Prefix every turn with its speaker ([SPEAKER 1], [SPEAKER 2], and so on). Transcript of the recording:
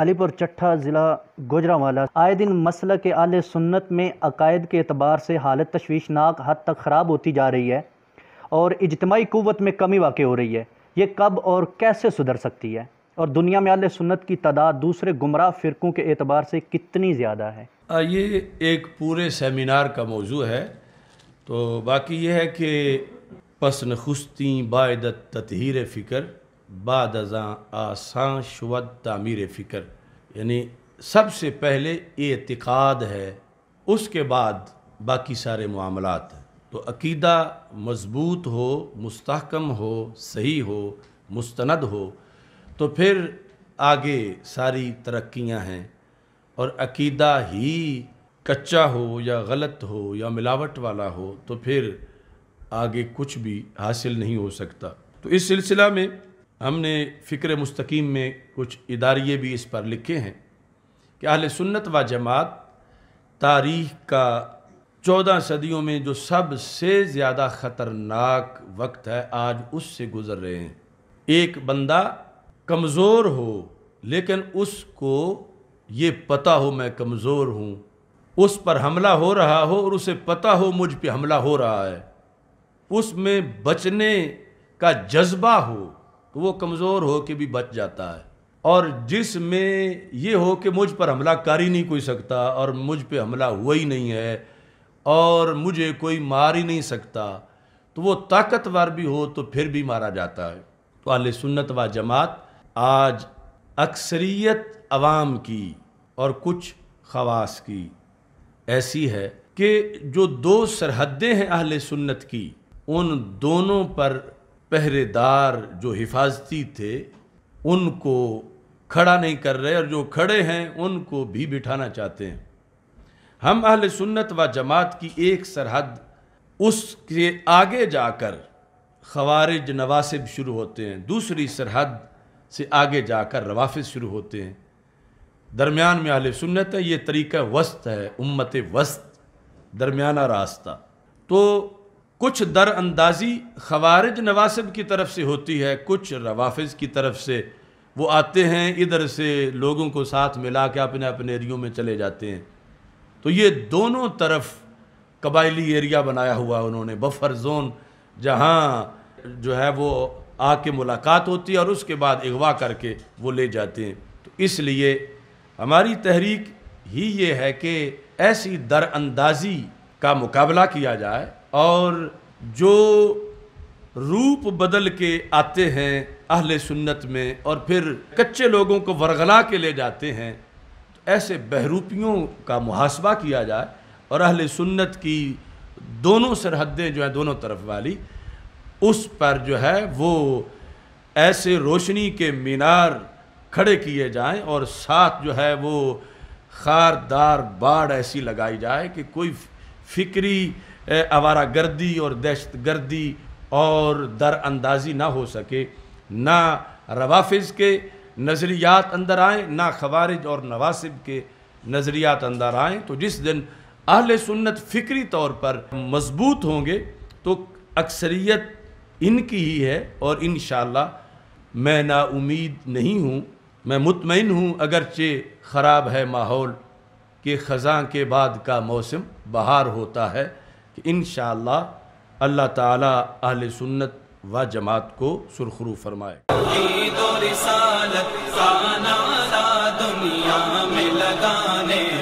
[SPEAKER 1] अलीपुर चट्ठा ज़िला गुजरावाला आए दिन मसल के आल सुन्नत में अकायद के अतबार से हालत तशवीशनाक हद तक ख़राब होती जा रही है और इजतमाही क़वत में कमी वाक़ हो रही है ये कब और कैसे सुधर सकती है और दुनिया में आल सुन्नत की तादाद दूसरे गुमराह फ़िरकों के अतबार से कितनी ज़्यादा है ये एक पूरे सेमिनार का मौजू है तो बाकी यह है कि पसन नखुस्ती बादत ततहर फ़िक्र बाद अजा आसान शुवत तामीर फ़िक्र यानी सबसे पहले एतक़ाद है उसके बाद बाकी सारे मामलात हैं तो अकीदा मजबूत हो मुस्तकम हो सही हो मुस्तंद हो तो फिर आगे सारी तरक्याँ हैं और अकीदा ही कच्चा हो या गलत हो या मिलावट वाला हो तो फिर आगे कुछ भी हासिल नहीं हो सकता तो इस सिलसिला में हमने फ़िक्र मुस्तकीम में कुछ इदारिये भी इस पर लिखे हैं कि अहल सुन्नत व जमात तारीख़ का चौदह सदियों में जो सबसे ज़्यादा ख़तरनाक वक्त है आज उससे गुज़र रहे हैं एक बंदा कमज़ोर हो लेकिन उसको ये पता हो मैं कमज़ोर हूँ उस पर हमला हो रहा हो और उसे पता हो मुझ पे हमला हो रहा है उसमें बचने का जज्बा हो तो वो कमज़ोर हो के भी बच जाता है और जिसमें ये हो कि मुझ पर हमला कर ही नहीं कोई सकता और मुझ पे हमला हुआ ही नहीं है और मुझे कोई मार ही नहीं सकता तो वो ताकतवर भी हो तो फिर भी मारा जाता है तो अल सुन्नत व जमात आज अक्सरियत आवाम की और कुछ खवास की ऐसी है कि जो दो सरहदें हैं अहल सुन्नत की उन दोनों पर पहरेदार जो हिफाजती थे उनको खड़ा नहीं कर रहे और जो खड़े हैं उनको भी बिठाना चाहते हैं हम अहल सुन्नत व जमात की एक सरहद उसके आगे जाकर खवारिज नवासिब शुरू होते हैं दूसरी सरहद से आगे जाकर रवाफिज शुरू होते हैं दरमियान में अहल सुन्नत है ये तरीका वस्त है उम्मत वस्त दरमियाना रास्ता तो कुछ दरअंदाजी खवारज नवासिब की तरफ से होती है कुछ रवाफिज की तरफ से वो आते हैं इधर से लोगों को साथ मिला के अपने अपने एरियो में चले जाते हैं तो ये दोनों तरफ कबायली एरिया बनाया हुआ उन्होंने बफर जोन जहाँ जो है वो आके मुलाकात होती है और उसके बाद अगवा करके वो ले जाते हैं तो इसलिए हमारी तहरीक ही ये है कि ऐसी दरअंदाजी का मुकाबला किया जाए और जो रूप बदल के आते हैं अहले सुन्नत में और फिर कच्चे लोगों को वरगला के ले जाते हैं तो ऐसे बहरूपियों का मुहासबा किया जाए और अहले सुन्नत की दोनों सरहदें जो हैं दोनों तरफ वाली उस पर जो है वो ऐसे रोशनी के मीनार खड़े किए जाएं और साथ जो है वो खारदार बाढ़ ऐसी लगाई जाए कि कोई फिक्री आवारा गर्दी और दहशत गर्दी और दरअंदाजी ना हो सके ना रवाफिज के नज़रियात अंदर आएँ ना खवारिज और नवासिब के नज़रियात अंदर आएँ तो जिस दिन अहल सुन्नत फ़िक्री तौर पर मजबूत होंगे तो अक्सरियत इनकी ही है और इन मैं ना उम्मीद नहीं हूँ मैं मुतमिन हूँ अगरचे ख़राब है माहौल कि ख़जा के बाद का मौसम बहार होता है कि इन अल्लाह ताला अहल सुन्नत व जमात को सुरखरू फरमाए दुनिया में लगाने